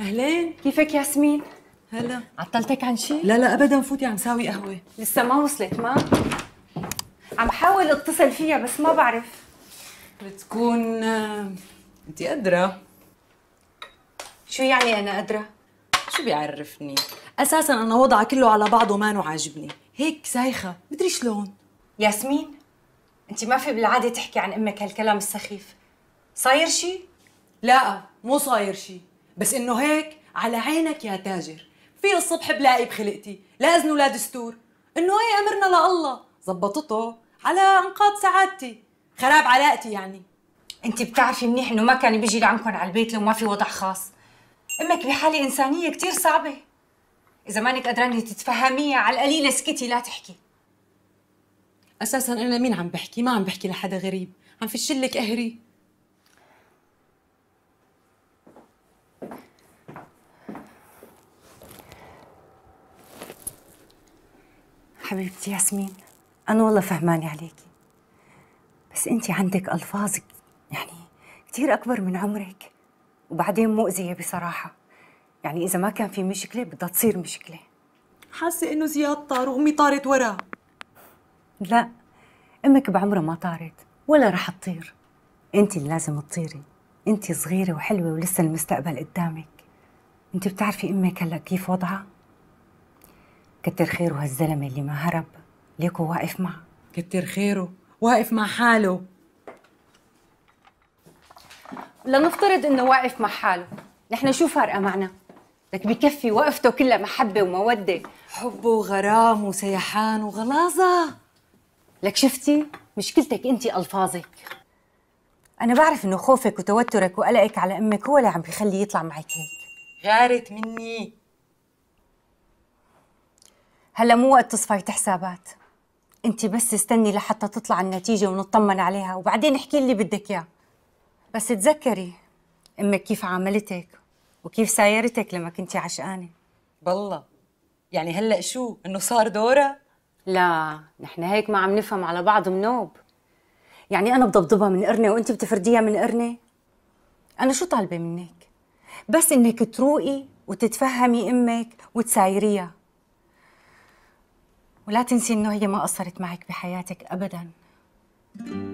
اهلين كيفك ياسمين؟ هلا عطلتك عن شيء؟ لا لا ابدا فوتي عم ساوي قهوه لسه ما وصلت ما عم حاول اتصل فيها بس ما بعرف بتكون آه، انت قادره شو يعني انا قادره؟ شو بيعرفني؟ اساسا انا وضعها كله على بعضه ما عاجبني، هيك سايخه مدري شلون ياسمين انت ما في بالعاده تحكي عن امك هالكلام السخيف صاير شيء؟ لا مو صاير شيء بس انه هيك على عينك يا تاجر في الصبح بلاقي بخلقتي لا اذن ولا دستور انه هي امرنا لله زبطته على انقاض سعادتي خراب علاقتي يعني انت بتعرفي منيح انه ما كان بيجي لعندكم على البيت لو ما في وضع خاص امك بحاله انسانيه كثير صعبه اذا مانك قدرانه تتفهميها على القليله اسكتي لا تحكي اساسا انا مين عم بحكي ما عم بحكي لحدا غريب عم فشلك قهري حبيبتي ياسمين أنا والله فهمانة عليكي بس أنت عندك ألفاظ يعني كثير أكبر من عمرك وبعدين مؤذية بصراحة يعني إذا ما كان في مشكلة بدها تصير مشكلة حاسة إنه زياد طار وأمي طارت وراه لا أمك بعمرها ما طارت ولا رح تطير أنت اللي لازم تطيري أنت صغيرة وحلوة ولسه المستقبل قدامك أنت بتعرفي أمك هلا كيف وضعها؟ كتر خيره هالزلمه اللي ما هرب ليكو واقف معه كتر خيره واقف مع حاله لنفترض انه واقف مع حاله نحن شو فارقه معنا لك بكفي وقفته كلها محبه وموده حب وغرام وسيحان وغلاظه لك شفتي مشكلتك انت الفاظك انا بعرف انه خوفك وتوترك وقلقك على امك هو اللي عم بيخلي يطلع معك هيك غارت مني هلا مو وقت تصفي حسابات انت بس استني لحتى تطلع النتيجه ونطمن عليها وبعدين احكي اللي بدك اياه بس تذكري امك كيف عاملتك وكيف سايرتك لما كنتي عشقانه بالله يعني هلا شو انه صار دورها لا نحن هيك ما عم نفهم على بعض منوب يعني انا بضبضبها من قرنه وانت بتفرديها من قرنه انا شو طالبه منك بس انك تروقي وتتفهمي امك وتسايريها ولا تنسي انه هي ما قصرت معك بحياتك ابدا